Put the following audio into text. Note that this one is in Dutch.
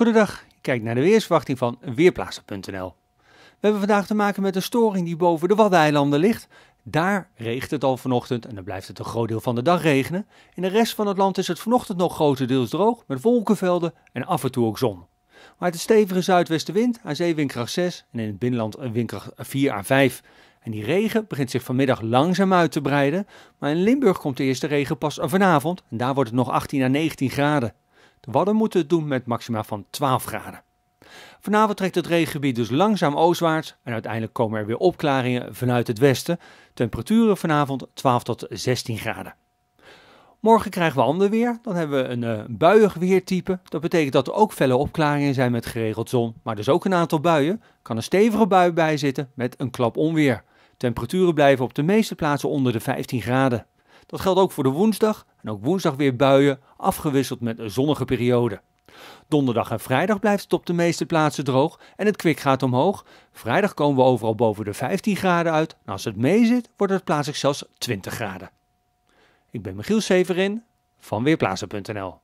Goedendag, kijk naar de weersverwachting van Weerplaatsen.nl. We hebben vandaag te maken met een storing die boven de Waddeneilanden ligt. Daar regent het al vanochtend en dan blijft het een groot deel van de dag regenen. In de rest van het land is het vanochtend nog grotendeels droog met wolkenvelden en af en toe ook zon. Maar het is stevige zuidwestenwind, aan zee windkracht 6 en in het binnenland windkracht 4 aan 5. En die regen begint zich vanmiddag langzaam uit te breiden, maar in Limburg komt de eerste regen pas vanavond en daar wordt het nog 18 à 19 graden. De Wadden moeten het doen met maxima van 12 graden. Vanavond trekt het regengebied dus langzaam oostwaarts en uiteindelijk komen er weer opklaringen vanuit het westen. Temperaturen vanavond 12 tot 16 graden. Morgen krijgen we ander weer. Dan hebben we een eh, buiig weertype. Dat betekent dat er ook felle opklaringen zijn met geregeld zon, maar dus ook een aantal buien. Kan een stevige bui bij zitten met een klap onweer. Temperaturen blijven op de meeste plaatsen onder de 15 graden. Dat geldt ook voor de woensdag. En ook woensdag weer buien, afgewisseld met een zonnige periode. Donderdag en vrijdag blijft het op de meeste plaatsen droog en het kwik gaat omhoog. Vrijdag komen we overal boven de 15 graden uit. En als het meezit, wordt het plaatselijk zelfs 20 graden. Ik ben Michiel Severin van Weerplaatsen.nl